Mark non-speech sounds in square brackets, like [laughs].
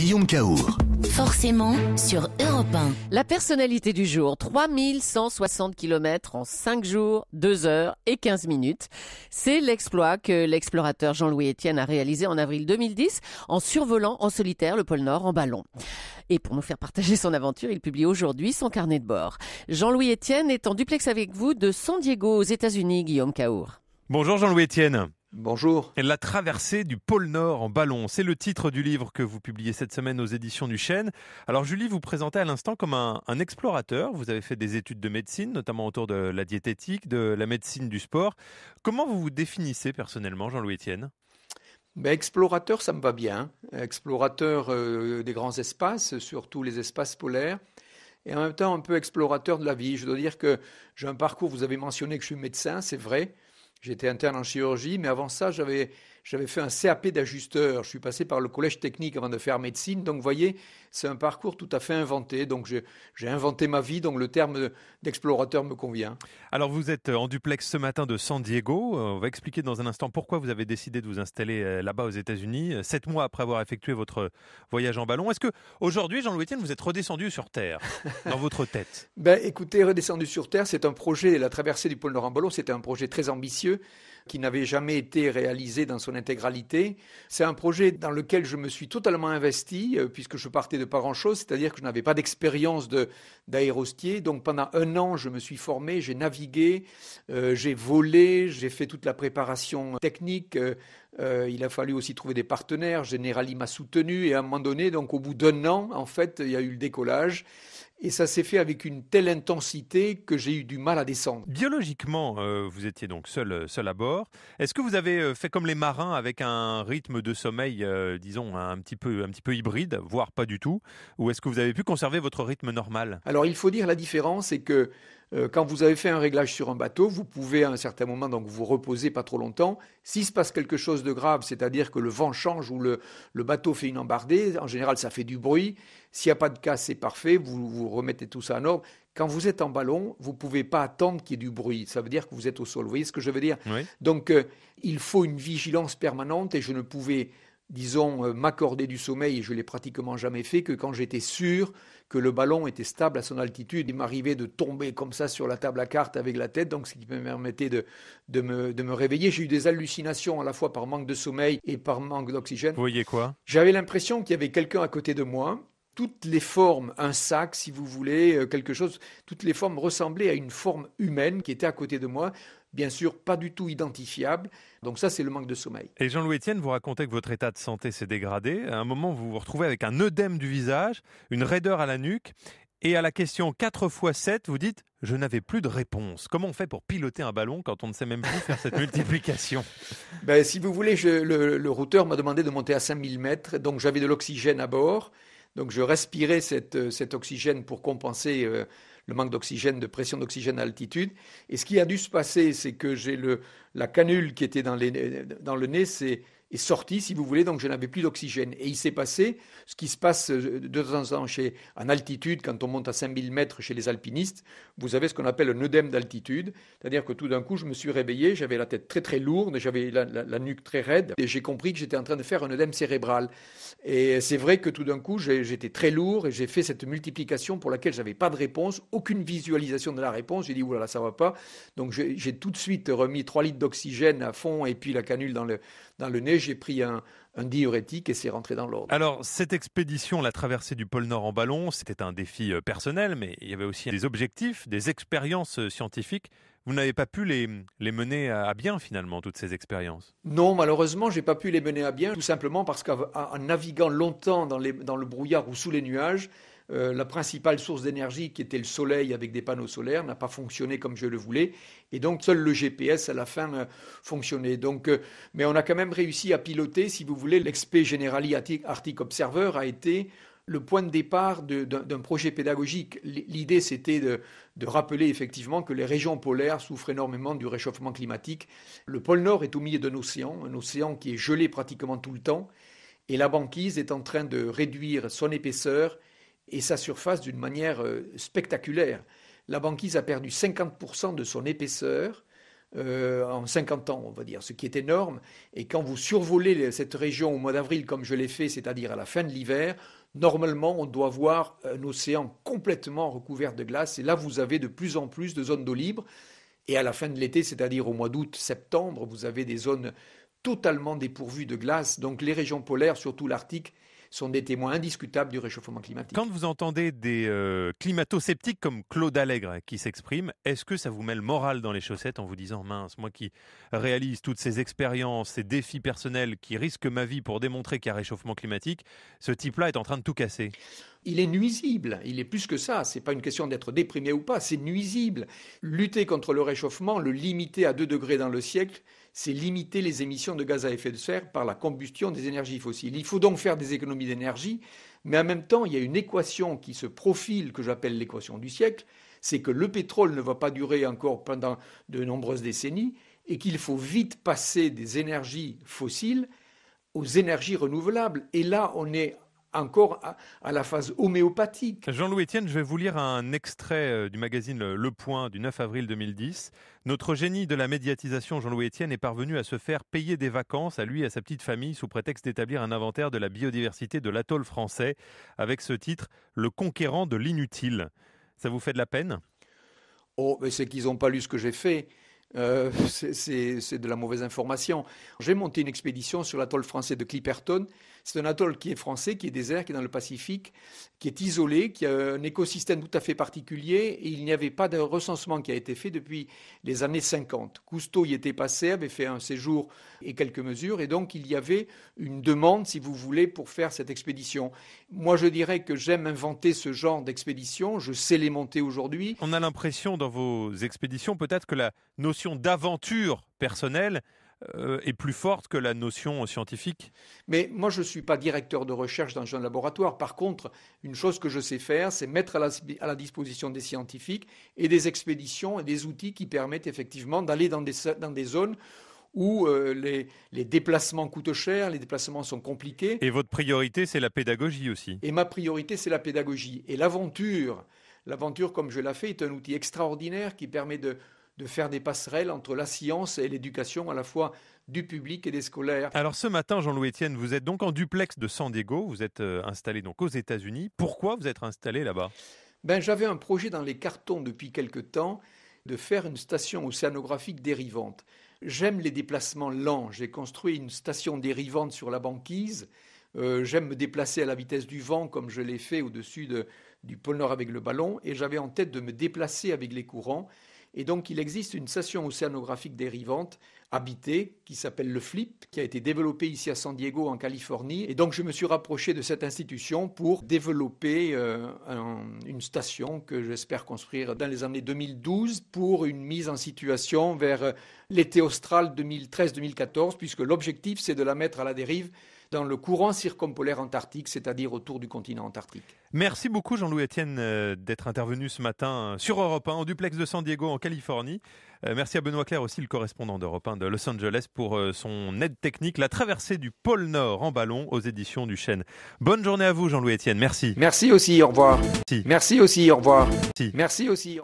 Guillaume Caour. Forcément sur Europe 1. La personnalité du jour, 3160 km en 5 jours, 2 heures et 15 minutes. C'est l'exploit que l'explorateur Jean-Louis Etienne a réalisé en avril 2010 en survolant en solitaire le pôle Nord en ballon. Et pour nous faire partager son aventure, il publie aujourd'hui son carnet de bord. Jean-Louis Etienne est en duplex avec vous de San Diego aux États-Unis, Guillaume Caour. Bonjour Jean-Louis Etienne. Bonjour. La traversée du pôle Nord en ballon, c'est le titre du livre que vous publiez cette semaine aux éditions du Chêne. Alors Julie, vous présentez à l'instant comme un, explorateur. Vous avez fait des études de médecine, notamment autour de la diététique, de la médecine du sport. Comment vous vous définissez personnellement, Jean-Louis Etienne ben, Explorateur, ça me va bien. Explorateur euh, des grands espaces, surtout les espaces polaires et en même temps un peu explorateur de la vie. Je dois dire que j'ai un parcours, vous avez mentionné que je suis médecin, c'est vrai. J'étais interne en chirurgie, mais avant ça, j'avais j'avais fait un CAP d'ajusteur. Je suis passé par le collège technique avant de faire médecine. Donc, vous voyez, c'est un parcours tout à fait inventé. Donc, j'ai inventé ma vie. Donc, le terme d'explorateur me convient. Alors, vous êtes euh, en duplex ce matin de San Diego. Euh, on va expliquer dans un instant pourquoi vous avez décidé de vous installer euh, là-bas aux États-Unis, sept mois après avoir effectué votre voyage en ballon. Est-ce que aujourd'hui, Jean-Louis Etienne, vous êtes redescendu sur Terre, [laughs] dans votre tête Ben, écoutez, redescendu sur Terre, c'est un projet. La traversée du pôle Nord en ballon, c'était un projet très ambitieux qui n'avait jamais été réalisé dans son intégralité. C'est un projet dans lequel je me suis totalement investi, euh, puisque je partais de pas grand-chose, c'est-à-dire que je n'avais pas d'expérience d'aérostier. Donc pendant un an, je me suis formé, j'ai navigué, euh, j'ai volé, j'ai fait toute la préparation technique. Euh, il a fallu aussi trouver des partenaires. Generali m'a soutenu et à un moment donné, donc au bout d'un an, en fait, il y a eu le décollage. Et ça s'est fait avec une telle intensité que j'ai eu du mal à descendre. Biologiquement, euh, vous étiez donc seul, euh, seul à bord. Est-ce que vous avez euh, fait comme les marins avec un rythme de sommeil, disons, un petit, peu, un petit peu hybride, voire pas du tout Ou est-ce que vous avez pu conserver votre rythme normal Alors il faut dire la différence, c'est que euh, quand vous avez fait un réglage sur un bateau, vous pouvez à un certain moment donc vous reposer pas trop longtemps. S'il se passe quelque chose de grave, c'est-à-dire que le vent change ou le, bateau fait une embardée, en général ça fait du bruit. S'il n'y a pas de cas, c'est parfait, vous, vous remettez tout ça en ordre. Quand vous êtes en ballon, vous ne pouvez pas attendre qu'il y ait du bruit. Ça veut dire que vous êtes au sol. Vous voyez ce que je veux dire Donc, euh, il faut une vigilance permanente et je ne pouvais disons, euh, m'accorder du sommeil, et je l'ai pratiquement jamais fait, que quand j'étais sûr que le ballon était stable à son altitude. Il m'arrivait de tomber comme ça sur la table à cartes avec la tête, donc ce qui me permettait de, me, de me réveiller. J'ai eu des hallucinations à la fois par manque de sommeil et par manque d'oxygène. Vous voyez quoi J'avais l'impression qu'il y avait quelqu'un à côté de moi toutes les formes, un sac si vous voulez, euh, quelque chose, toutes les formes ressemblaient à une forme humaine qui était à côté de moi, bien sûr pas du tout identifiable. Donc ça, c'est le manque de sommeil. Et Jean-Louis Etienne, vous racontez que votre état de santé s'est dégradé. À un moment, vous vous retrouvez avec un œdème du visage, une raideur à la nuque. Et à la question 4 x 7, vous dites je n'avais plus de réponse. Comment on fait pour piloter un ballon quand on ne sait même plus faire cette [laughs] multiplication ben, Si vous voulez, le, le routeur m'a demandé de monter à 5000 mètres, donc j'avais de l'oxygène à bord. Donc je respirais euh, cet oxygène pour compenser euh, le manque d'oxygène, de pression d'oxygène à altitude. Et ce qui a dû se passer, c'est que j'ai la canule qui était dans, euh, dans le nez, c'est est sorti, si vous voulez, donc je n'avais plus d'oxygène. Et il s'est passé ce qui se passe euh, de temps en temps chez, en altitude, quand on monte à 5000 mètres chez les alpinistes, vous avez ce qu'on appelle un œdème d'altitude, c'est-à-dire que tout d'un coup, je me suis réveillé, j'avais la tête très très lourde, j'avais la, nuque très raide, et j'ai compris que j'étais en train de faire un œdème cérébral. Et c'est vrai que tout d'un coup, j'étais très lourd et j'ai fait cette multiplication pour laquelle j'avais pas de réponse, aucune visualisation de la réponse. J'ai dit, oulala, ça va pas. Donc j'ai tout de suite remis 3 litres d'oxygène à fond et puis la canule dans le, dans le nez j'ai pris un, diurétique et c'est rentré dans l'ordre. Alors, cette expédition, la traversée du pôle Nord en ballon, c'était un défi euh, personnel, mais il y avait aussi des objectifs, des expériences euh, scientifiques. Vous n'avez pas pu les, mener à bien finalement, toutes ces expériences Non, malheureusement, je n'ai pas pu les mener à bien, tout simplement parce qu'en naviguant longtemps dans le brouillard ou sous les nuages, euh, la principale source d'énergie, qui était le soleil avec des panneaux solaires, n'a pas fonctionné comme je le voulais. Et donc, seul le GPS à la fin euh, fonctionnait. Euh, mais on a quand même réussi à piloter, si vous voulez, l'XP Generali Arctic Observer a été le point de départ d'un projet pédagogique. L'idée, c'était de, de, rappeler effectivement que les régions polaires souffrent énormément du réchauffement climatique. Le pôle Nord est au milieu d'un océan, un océan qui est gelé pratiquement tout le temps, et la banquise est en train de réduire son épaisseur et sa surface d'une manière euh, spectaculaire. La banquise a perdu 50% de son épaisseur euh, en 50 ans, on va dire, ce qui est énorme. Et quand vous survolez cette région au mois d'avril, comme je l'ai fait, c'est-à-dire à la fin de l'hiver, normalement, on doit voir un océan complètement recouvert de glace. Et là, vous avez de plus en plus de zones d'eau libre. Et à la fin de l'été, c'est-à-dire au mois d'août, septembre, vous avez des zones totalement dépourvues de glace. Donc les régions polaires, surtout l'Arctique, sont des témoins indiscutables du réchauffement climatique. Quand vous entendez des euh, climato-sceptiques comme Claude Allègre qui s'exprime, est-ce que ça vous met le moral dans les chaussettes en vous disant mince, moi qui réalise toutes ces expériences, ces défis personnels, qui risque ma vie pour démontrer qu'il y a réchauffement climatique, ce type-là est en train de tout casser il est nuisible, il est plus que ça, Ce n'est pas une question d'être déprimé ou pas, c'est nuisible. Lutter contre le réchauffement, le limiter à 2 degrés dans le siècle, c'est limiter les émissions de gaz à effet de serre par la combustion des énergies fossiles. Il faut donc faire des économies d'énergie, mais en même temps, il y a une équation qui se profile, que j'appelle l'équation du siècle, c'est que le pétrole ne va pas durer encore pendant de nombreuses décennies et qu'il faut vite passer des énergies fossiles aux énergies renouvelables. Et là, on est encore à, la phase homéopathique. Jean-Louis Etienne, je vais vous lire un extrait euh, du magazine Le Point du 9 avril 2010. Notre génie de la médiatisation, Jean-Louis Etienne, est parvenu à se faire payer des vacances à lui et à sa petite famille sous prétexte d'établir un inventaire de la biodiversité de l'atoll français avec ce titre Le conquérant de l'inutile. Ça vous fait de la peine Oh, mais c'est qu'ils n'ont pas lu ce que j'ai fait. Euh, c'est de la mauvaise information. J'ai monté une expédition sur l'atoll français de Clipperton c'est un atoll qui est français, qui est désert, qui est dans le Pacifique, qui est isolé, qui a un écosystème tout à fait particulier et il n'y avait pas de recensement qui a été fait depuis les années 50. Cousteau y était passé, avait fait un séjour et quelques mesures et donc il y avait une demande, si vous voulez, pour faire cette expédition. Moi, je dirais que j'aime inventer ce genre d'expédition. Je sais les monter aujourd'hui. On a l'impression dans vos expéditions peut-être que la notion d'aventure personnelle euh, est plus forte que la notion scientifique Mais moi, je ne suis pas directeur de recherche dans un laboratoire. Par contre, une chose que je sais faire, c'est mettre à la, disposition des scientifiques et des expéditions et des outils qui permettent effectivement d'aller dans des, zones où euh, les, les, déplacements coûtent cher, les déplacements sont compliqués. Et votre priorité, c'est la pédagogie aussi. Et ma priorité, c'est la pédagogie. Et l'aventure, l'aventure comme je l'ai fait, est un outil extraordinaire qui permet de de faire des passerelles entre la science et l'éducation à la fois du public et des scolaires. Alors ce matin, Jean-Louis Etienne, vous êtes donc en duplex de San Diego, vous êtes euh, installé donc aux États-Unis. Pourquoi vous êtes installé là-bas ben, J'avais un projet dans les cartons depuis quelque temps de faire une station océanographique dérivante. J'aime les déplacements lents, j'ai construit une station dérivante sur la banquise. Euh, j'aime me déplacer à la vitesse du vent comme je l'ai fait au-dessus du pôle Nord avec le ballon et j'avais en tête de me déplacer avec les courants et donc, il existe une station océanographique dérivante habitée qui s'appelle le FLIP, qui a été développée ici à San Diego, en Californie. Et donc, je me suis rapproché de cette institution pour développer euh, une station que j'espère construire dans les années 2012 pour une mise en situation vers euh, l'été austral 2013-2014, puisque l'objectif, c'est de la mettre à la dérive dans le courant circumpolaire antarctique, c'est-à-dire autour du continent antarctique. Merci beaucoup Jean-Louis Etienne euh, d'être intervenu ce matin euh, sur Europe 1 en duplex de San Diego en Californie. Euh, merci à Benoît Claire aussi, le correspondant d'Europe 1 de Los Angeles pour son aide technique, la traversée du pôle Nord en ballon aux éditions du Chêne. Bonne journée à vous Jean-Louis Etienne, merci. Merci aussi, au revoir. Merci, aussi, au revoir. merci aussi.